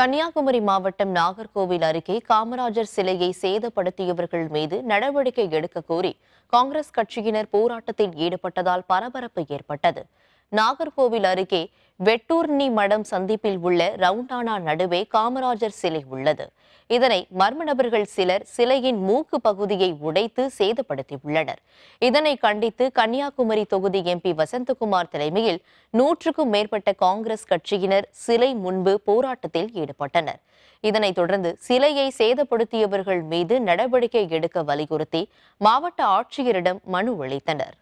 கன்னியாகுமரி மாவட்டம் நாகர்கோவில் அருகே காமராஜர் சிலையை சேதப்படுத்தியவர்கள் மீது நடவடிக்கை எடுக்க கோரி காங்கிரஸ் கட்சியினர் போராட்டத்தில் ஈடுபட்டதால் பரபரப்பு ஏற்பட்டது நாகர்கோவில் அருகே வெட்டூர்னி மடம் சந்திப்பில் உள்ள ரவுண்டானா நடுவே காமராஜர் சிலை உள்ளது இதனை மர்ம நபர்கள் சிலர் சிலையின் மூக்கு பகுதியை உடைத்து சேதப்படுத்தியுள்ளனர் இதனை கண்டித்து கன்னியாகுமரி தொகுதி எம்பி வசந்தகுமார் தலைமையில் நூற்றுக்கும் மேற்பட்ட காங்கிரஸ் கட்சியினர் சிலை முன்பு போராட்டத்தில் ஈடுபட்டனர் இதனைத் தொடர்ந்து சிலையை சேதப்படுத்தியவர்கள் மீது நடவடிக்கை எடுக்க வலியுறுத்தி மாவட்ட ஆட்சியரிடம் மனு அளித்தனர்